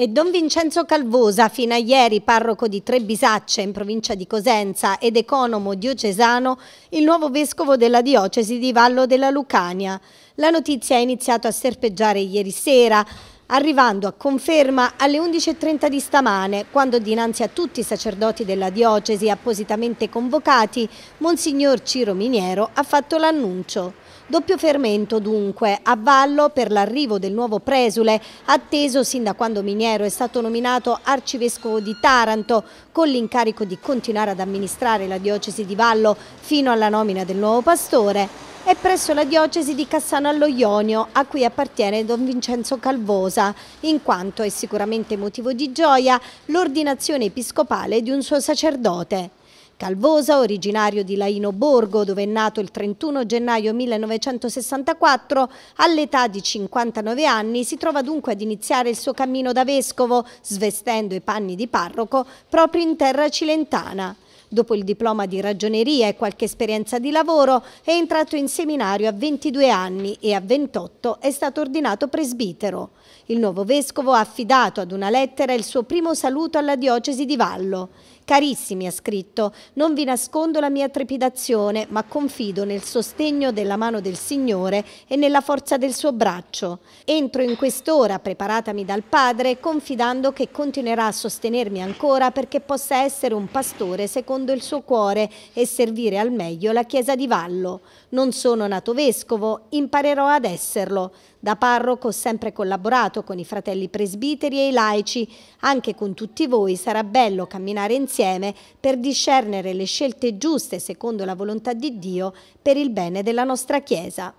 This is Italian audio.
E Don Vincenzo Calvosa, fino a ieri parroco di Tre Bisacce in provincia di Cosenza ed economo diocesano, il nuovo vescovo della diocesi di Vallo della Lucania. La notizia è iniziata a serpeggiare ieri sera arrivando a conferma alle 11.30 di stamane, quando dinanzi a tutti i sacerdoti della diocesi appositamente convocati, Monsignor Ciro Miniero ha fatto l'annuncio. Doppio fermento dunque a vallo per l'arrivo del nuovo presule, atteso sin da quando Miniero è stato nominato arcivescovo di Taranto, con l'incarico di continuare ad amministrare la diocesi di Vallo fino alla nomina del nuovo pastore è presso la diocesi di Cassano allo Ionio, a cui appartiene Don Vincenzo Calvosa, in quanto è sicuramente motivo di gioia l'ordinazione episcopale di un suo sacerdote. Calvosa, originario di Laino Borgo, dove è nato il 31 gennaio 1964, all'età di 59 anni si trova dunque ad iniziare il suo cammino da vescovo, svestendo i panni di parroco proprio in terra cilentana. Dopo il diploma di ragioneria e qualche esperienza di lavoro è entrato in seminario a 22 anni e a 28 è stato ordinato presbitero. Il nuovo vescovo ha affidato ad una lettera il suo primo saluto alla diocesi di Vallo. Carissimi, ha scritto, non vi nascondo la mia trepidazione, ma confido nel sostegno della mano del Signore e nella forza del suo braccio. Entro in quest'ora preparatami dal Padre, confidando che continuerà a sostenermi ancora perché possa essere un pastore secondo il suo cuore e servire al meglio la Chiesa di Vallo. Non sono nato vescovo, imparerò ad esserlo. Da parroco ho sempre collaborato con i fratelli presbiteri e i laici. Anche con tutti voi sarà bello camminare insieme insieme per discernere le scelte giuste secondo la volontà di Dio per il bene della nostra Chiesa.